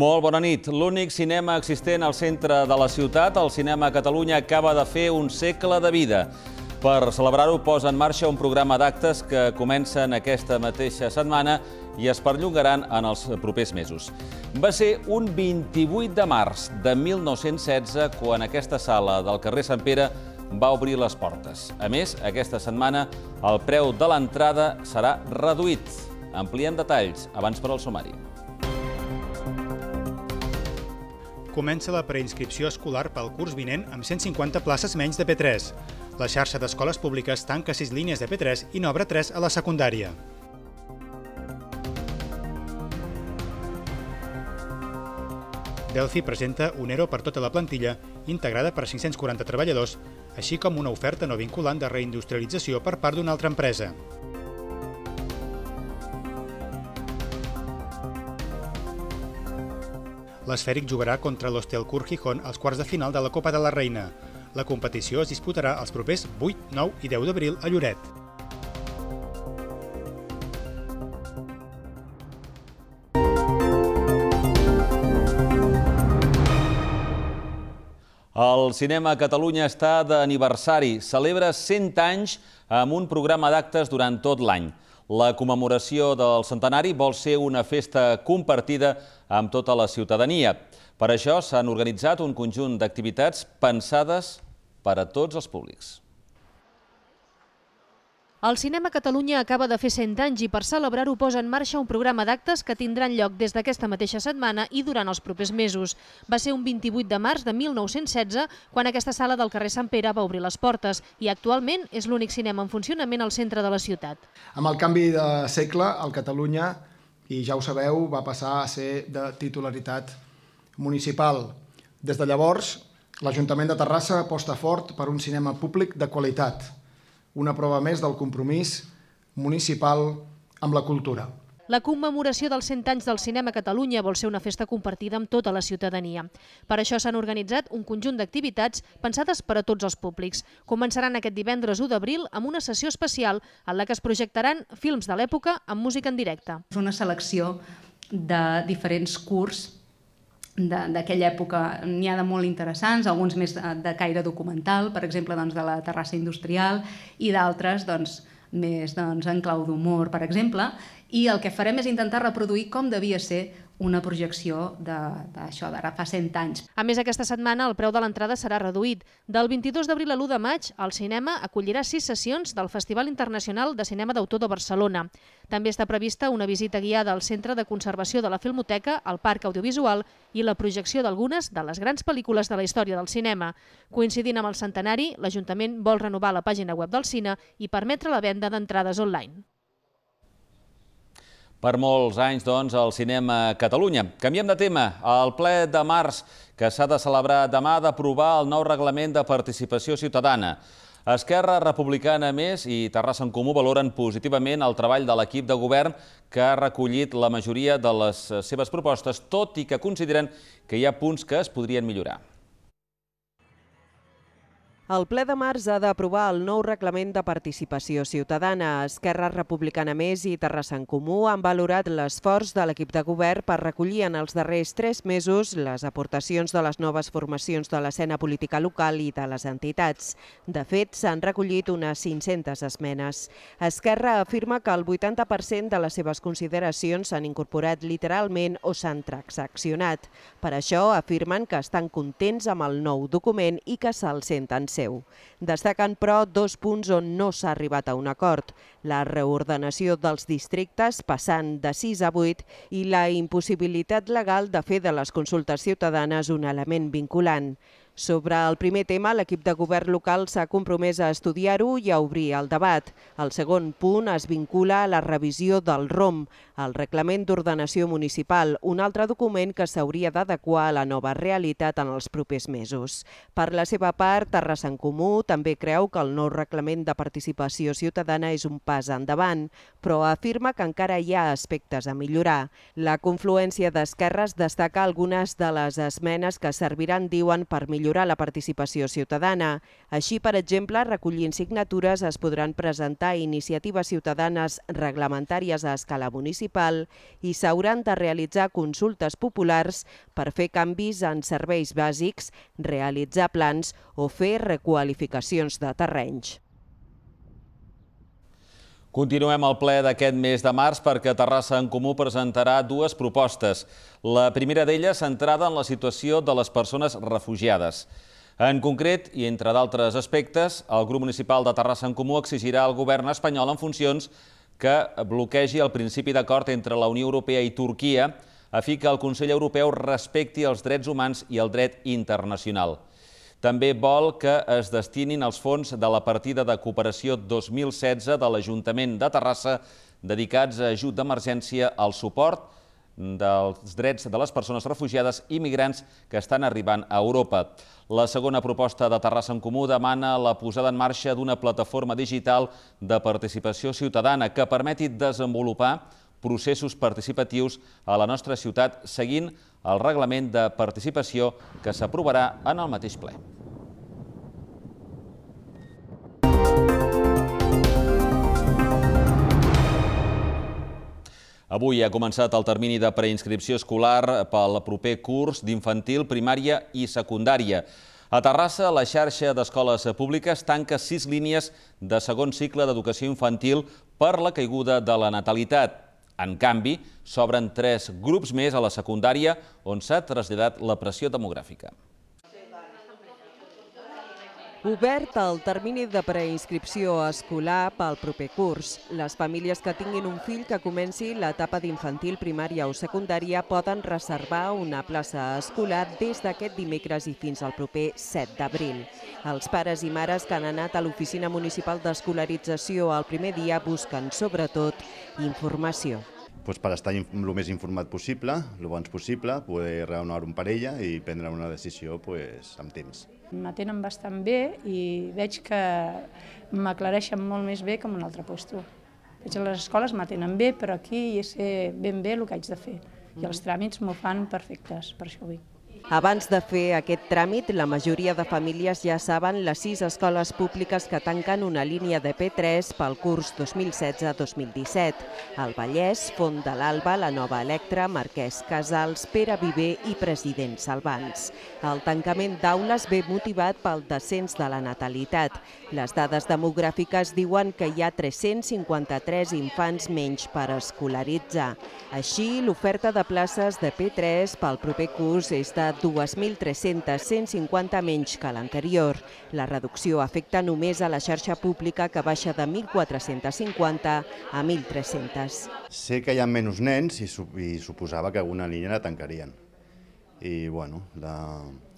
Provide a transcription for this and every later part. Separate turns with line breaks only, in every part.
Molt bona nit. L'únic cinema existent al centre de la ciutat, el Cinema Catalunya, acaba de fer un segle de vida. Per celebrar-ho posa en marxa un programa d'actes que comencen aquesta mateixa setmana i es perllongaran en els propers mesos. Va ser un 28 de març de 1916 quan aquesta sala del carrer Sant Pere va obrir les portes. A més, aquesta setmana el preu de l'entrada serà reduït. Ampliem detalls abans per al sumari.
comença la preinscripció escolar pel curs vinent amb 150 places menys de P3. La xarxa d'escoles públiques tanca 6 línies de P3 i n'obre 3 a la secundària. Delphi presenta un ERO per tota la plantilla, integrada per 540 treballadors, així com una oferta no vinculant de reindustrialització per part d'una altra empresa. L'esfèric jugarà contra l'Hostel Gijón als quarts de final de la Copa de la Reina. La competició es disputarà els propers 8, 9 i 10 d'abril a Lloret.
El cinema a Catalunya està d'aniversari. Celebra 100 anys amb un programa d'actes durant tot l'any. La commemoració del centenari vol ser una festa compartida amb tota la ciutadania. Per això s'han organitzat un conjunt d'activitats pensades per a tots els públics.
El Cinema Catalunya acaba de fer 100 anys i per celebrar-ho posa en marxa un programa d'actes que tindran lloc des d'aquesta mateixa setmana i durant els propers mesos. Va ser un 28 de març de 1916 quan aquesta sala del carrer Sant Pere va obrir les portes i actualment és l'únic cinema en funcionament al centre de la ciutat.
Amb el canvi de segle, el Catalunya, i ja ho sabeu, va passar a ser de titularitat municipal. Des de llavors, l'Ajuntament de Terrassa aposta fort per un cinema públic de qualitat, una prova més del compromís municipal amb la cultura.
La commemoració dels 100 anys del cinema a Catalunya vol ser una festa compartida amb tota la ciutadania. Per això s'han organitzat un conjunt d'activitats pensades per a tots els públics. Començaran aquest divendres 1 d'abril amb una sessió especial en la que es projectaran films de l'època amb música en directe. Una selecció de diferents curs d'aquella època n'hi ha de molt interessants, alguns més de caire documental, per exemple doncs, de la terrassa industrial i d'altres doncs, més doncs, en clau d'humor, per exemple, i el que farem és intentar reproduir com devia ser una projecció d'això d'ara fa 100 anys. A més, aquesta setmana el preu de l'entrada serà reduït. Del 22 d'abril a l'1 de maig, el cinema acollirà sis sessions del Festival Internacional de Cinema d'Autor de Barcelona. També està prevista una visita guiada al Centre de Conservació de la Filmoteca, al Parc Audiovisual i la projecció d'algunes de les grans pel·lícules de la història del cinema. Coincidint amb el centenari, l'Ajuntament vol renovar la pàgina web del cine i permetre la venda d'entrades online
per molts anys doncs, al cinema a Catalunya. Canviem de tema. El ple de març, que s'ha de celebrar demà, d'aprovar el nou reglament de participació ciutadana. Esquerra Republicana, més, i Terrassa en Comú valoren positivament el treball de l'equip de govern que ha recollit la majoria de les seves propostes, tot i que consideren que hi ha punts que es podrien millorar.
El ple de març ha d'aprovar el nou reglament de participació ciutadana. Esquerra Republicana Més i Terrassa en Comú han valorat l'esforç de l'equip de govern per recollir en els darrers tres mesos les aportacions de les noves formacions de l'escena política local i de les entitats. De fet, s'han recollit unes 500 esmenes. Esquerra afirma que el 80% de les seves consideracions s'han incorporat literalment o s'han transaccionat. Per això afirmen que estan contents amb el nou document i que se'l senten ser seu. Destaquen, però, dos punts on no s'ha arribat a un acord, la reordenació dels districtes passant de 6 a 8 i la impossibilitat legal de fer de les consultes ciutadanes un element vinculant. Sobre el primer tema, l'equip de govern local s'ha compromès a estudiar-ho i a obrir el debat. El segon punt es vincula a la revisió del ROM, el Reglament d'Ordenació Municipal, un altre document que s'hauria d'adequar a la nova realitat en els propers mesos. Per la seva part, Terrassa en Comú també creu que el nou Reglament de Participació Ciutadana és un pas endavant, però afirma que encara hi ha aspectes a millorar. La confluència d'esquerres destaca algunes de les esmenes que serviran, diuen, per millorar millorar la participació ciutadana. Així, per exemple, recollint signatures es podran presentar iniciatives ciutadanes reglamentàries a escala municipal i s'hauran de realitzar consultes populars per fer canvis en serveis bàsics, realitzar plans o fer requalificacions de terrenys.
Continuem el ple d'aquest mes de març perquè Terrassa en Comú presentarà dues propostes. La primera d'elles centrada en la situació de les persones refugiades. En concret, i entre d'altres aspectes, el grup municipal de Terrassa en Comú exigirà al govern espanyol en funcions que bloquegi el principi d'acord entre la Unió Europea i Turquia a fi que el Consell Europeu respecti els drets humans i el dret internacional. També vol que es destinin els fons de la partida de cooperació 2016 de l'Ajuntament de Terrassa dedicats a ajut d'emergència al suport dels drets de les persones refugiades i migrants que estan arribant a Europa. La segona proposta de Terrassa en Comú demana la posada en marxa d'una plataforma digital de participació ciutadana que permeti desenvolupar processos participatius a la nostra ciutat seguint el reglament de participació que s'aprovarà en el mateix ple. Avui ha començat el termini de preinscripció escolar pel proper curs d'infantil, primària i secundària. A Terrassa, la xarxa d'escoles públiques tanca sis línies de segon cicle d'educació infantil per la caiguda de la natalitat. En canvi, s'obren tres grups més a la secundària on s'ha traslladat la pressió demogràfica
obert el termini de preinscripció escolar pel proper curs. Les famílies que tinguin un fill que comenci l'etapa d'infantil primària o secundària poden reservar una plaça escolar des d'aquest dimecres i fins al proper 7 d'abril. Els pares i mares que han anat a l'Oficina Municipal d'Escolarització el primer dia busquen, sobretot, informació
Pues per estar el més informat possible, el bons possible, poder raonar un parella i prendre una decisió pues, amb temps.
M'atenen bastant bé i veig que m'aclareixen molt més bé que en un altre lloc. Veig a les escoles m'atenen bé, però aquí hi sé ben bé el que haig de fer. I els tràmits m'ho fan perfectes, per això ho dic.
Abans de fer aquest tràmit, la majoria de famílies ja saben les sis escoles públiques que tanquen una línia de P3 pel curs 2016-2017. El Vallès, Font de l'Alba, la Nova Electra, Marquès Casals, Pere Viver i President Salvans. El tancament d'aules ve motivat pel descens de la natalitat. Les dades demogràfiques diuen que hi ha 353 infants menys per escolaritzar. Així, l'oferta de places de P3 pel proper curs és de 2300 2.350 menys que l'anterior. La reducció afecta només a la xarxa pública que baixa de 1.450 a 1.300.
Sé que hi ha menys nens i, suposava que alguna línia la tancarien. I bueno,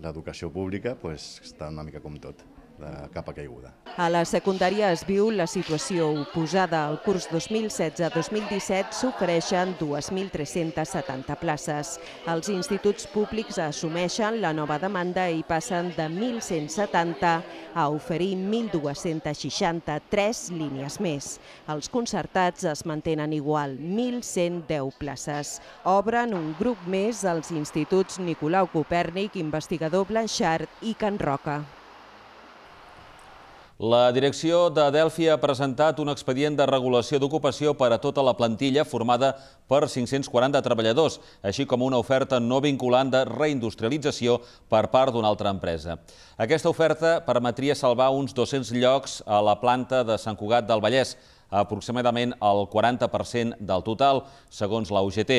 l'educació pública pues, està una mica com tot de capa caiguda.
A la secundària es viu la situació oposada. Al curs 2016-2017 s'ofereixen 2.370 places. Els instituts públics assumeixen la nova demanda i passen de 1.170 a oferir 1.263 línies més. Els concertats es mantenen igual, 1.110 places. Obren un grup més els instituts Nicolau Copèrnic, investigador Blanchard i Can Roca.
La direcció de Delphi ha presentat un expedient de regulació d'ocupació per a tota la plantilla formada per 540 treballadors, així com una oferta no vinculant de reindustrialització per part d'una altra empresa. Aquesta oferta permetria salvar uns 200 llocs a la planta de Sant Cugat del Vallès, aproximadament el 40% del total, segons la UGT.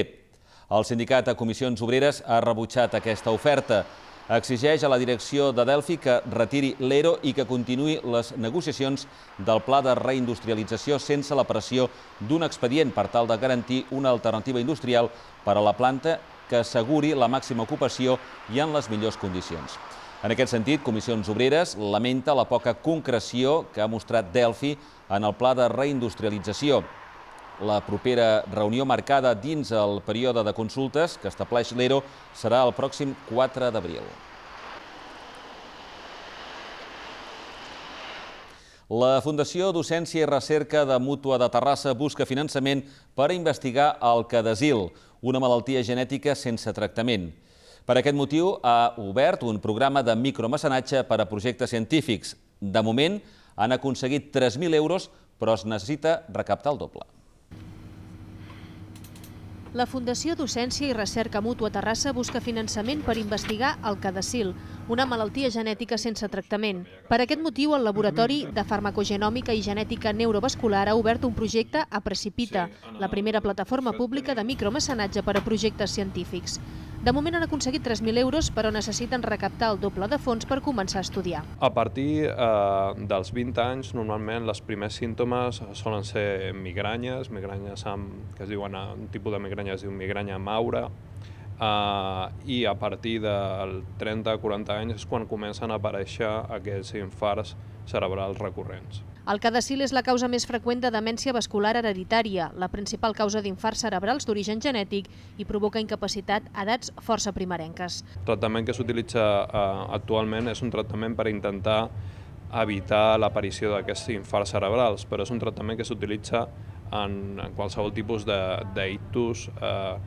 El sindicat de comissions obreres ha rebutjat aquesta oferta exigeix a la direcció de Delphi que retiri l'ERO i que continuï les negociacions del pla de reindustrialització sense la pressió d'un expedient per tal de garantir una alternativa industrial per a la planta que asseguri la màxima ocupació i en les millors condicions. En aquest sentit, Comissions Obreres lamenta la poca concreció que ha mostrat Delphi en el pla de reindustrialització. La propera reunió marcada dins el període de consultes que estableix l'ERO serà el pròxim 4 d'abril. La Fundació Docència i Recerca de Mútua de Terrassa busca finançament per investigar el cadasil, una malaltia genètica sense tractament. Per aquest motiu, ha obert un programa de micromecenatge per a projectes científics. De moment, han aconseguit 3.000 euros, però es necessita recaptar el doble.
La Fundació Docència i Recerca Mútua Terrassa busca finançament per investigar el cadacil, una malaltia genètica sense tractament. Per aquest motiu, el Laboratori de Farmacogenòmica i Genètica Neurovascular ha obert un projecte a Precipita, la primera plataforma pública de micromecenatge per a projectes científics. De moment han aconseguit 3.000 euros, però necessiten recaptar el doble de fons per començar a estudiar.
A partir eh, dels 20 anys, normalment els primers símptomes solen ser migranyes, migranyes amb, que es diuen, eh, un tipus de migranya es diu migranya amb aura, Uh, eh, i a partir del 30-40 anys és quan comencen a aparèixer aquests infarts cerebrals recurrents.
El cadacil és la causa més freqüent de demència vascular hereditària, la principal causa d'infarts cerebrals d'origen genètic i provoca incapacitat a edats força primerenques.
El tractament que s'utilitza eh, actualment és un tractament per intentar evitar l'aparició d'aquests infarts cerebrals, però és un tractament que s'utilitza en qualsevol tipus d'ictus, eh,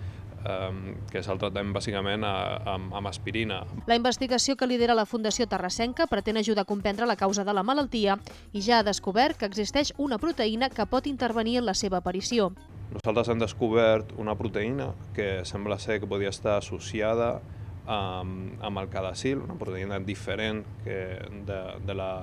que és el tractament bàsicament eh, amb, amb aspirina.
La investigació que lidera la Fundació Terrassenca pretén ajudar a comprendre la causa de la malaltia i ja ha descobert que existeix una proteïna que pot intervenir en la seva aparició.
Nosaltres hem descobert una proteïna que sembla ser que podia estar associada amb, amb el cadacil, una proteïna diferent que de, de la,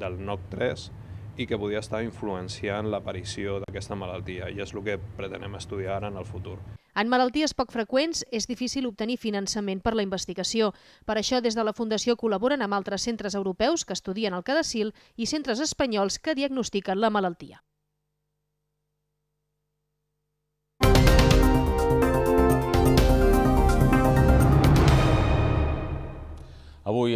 del NOC3, i que podia estar influenciant l'aparició d'aquesta malaltia i és el que pretenem estudiar ara en el futur.
En malalties poc freqüents és difícil obtenir finançament per la investigació. Per això, des de la Fundació col·laboren amb altres centres europeus que estudien el cadacil i centres espanyols que diagnostiquen la malaltia.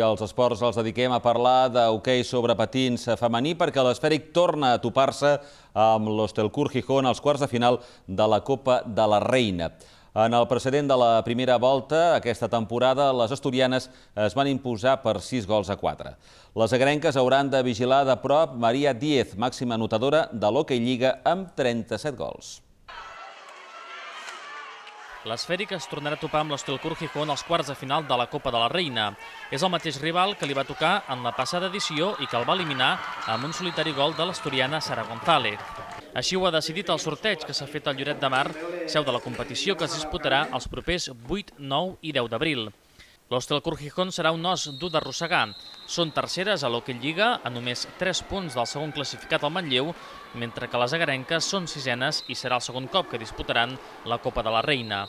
als esports els dediquem a parlar d'hoquei sobre patins femení perquè l'esfèric torna a topar-se amb l'Hostelcur Gijón als quarts de final de la Copa de la Reina. En el precedent de la primera volta, aquesta temporada, les asturianes es van imposar per 6 gols a 4. Les agrenques hauran de vigilar de prop Maria Díez, màxima anotadora de l'Hockey Lliga, amb 37 gols.
L'esfèric es tornarà a topar amb l'Hostelcur Gijón als quarts de final de la Copa de la Reina. És el mateix rival que li va tocar en la passada edició i que el va eliminar amb un solitari gol de l'asturiana Sara González. Així ho ha decidit el sorteig que s'ha fet al Lloret de Mar, seu de la competició que es disputarà els propers 8, 9 i 10 d'abril. L'Hostel Corjijón serà un os dur d'arrossegar. Són terceres a l'Hockey Lliga, a només 3 punts del segon classificat al Manlleu, mentre que les agarenques són sisenes i serà el segon cop que disputaran la Copa de la Reina.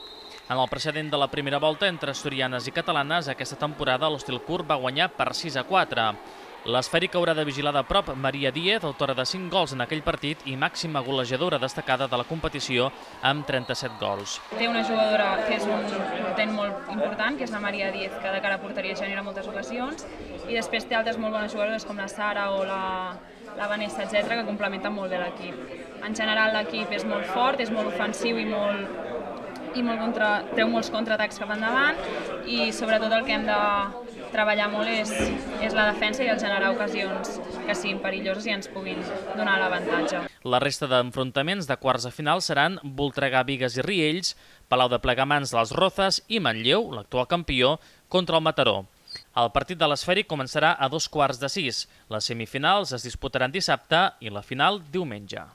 En el precedent de la primera volta entre asturianes i catalanes, aquesta temporada l'Hostel Cur va guanyar per 6 a 4. L'esfèrica haurà de vigilar de prop Maria Díez, autora de 5 gols en aquell partit i màxima golejadora destacada de la competició amb 37 gols.
Té una jugadora que és un potent molt important, que és la Maria Díez, que de cara a porteria genera moltes ocasions, i després té altres molt bones jugadores com la Sara o la, la Vanessa, etc que complementen molt bé l'equip. En general l'equip és molt fort, és molt ofensiu i molt i molt contra, treu molts contraatacs cap endavant i sobretot el que hem de, treballar molt és, és la defensa i el generar ocasions que siguin perilloses i ens puguin
donar l'avantatge. La resta d'enfrontaments de quarts a final seran Voltregà, Vigues i Riells, Palau de Plegamans les Rozes i Manlleu, l'actual campió, contra el Mataró. El partit de l'esfèric començarà a dos quarts de sis. Les semifinals es disputaran dissabte i la final diumenge.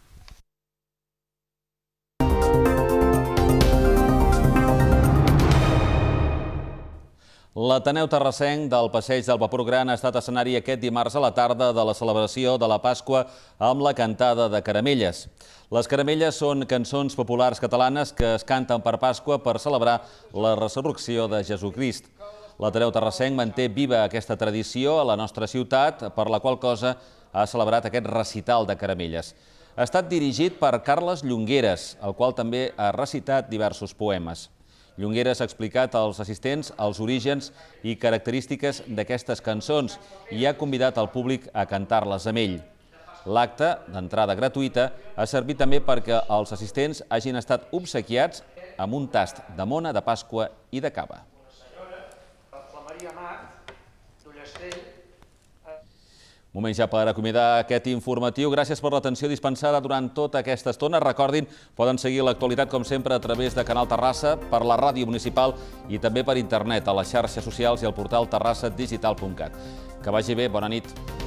L'Ateneu Terrassenc del Passeig del Vapor Gran ha estat escenari aquest dimarts a la tarda de la celebració de la Pasqua amb la cantada de caramelles. Les caramelles són cançons populars catalanes que es canten per Pasqua per celebrar la resurrecció de Jesucrist. L'Ateneu Terrassenc manté viva aquesta tradició a la nostra ciutat, per la qual cosa ha celebrat aquest recital de caramelles. Ha estat dirigit per Carles Llongueres, el qual també ha recitat diversos poemes. Llongueres ha explicat als assistents els orígens i característiques d'aquestes cançons i ha convidat al públic a cantar-les amb ell. L'acte, d'entrada gratuïta, ha servit també perquè els assistents hagin estat obsequiats amb un tast de mona, de Pasqua i de cava. La senyora Maria Mar, d'Ullestell, Moment ja per acomiadar aquest informatiu. Gràcies per l'atenció dispensada durant tota aquesta estona. Recordin, poden seguir l'actualitat, com sempre, a través de Canal Terrassa, per la ràdio municipal i també per internet, a les xarxes socials i al portal terrassadigital.cat. Que vagi bé, bona nit.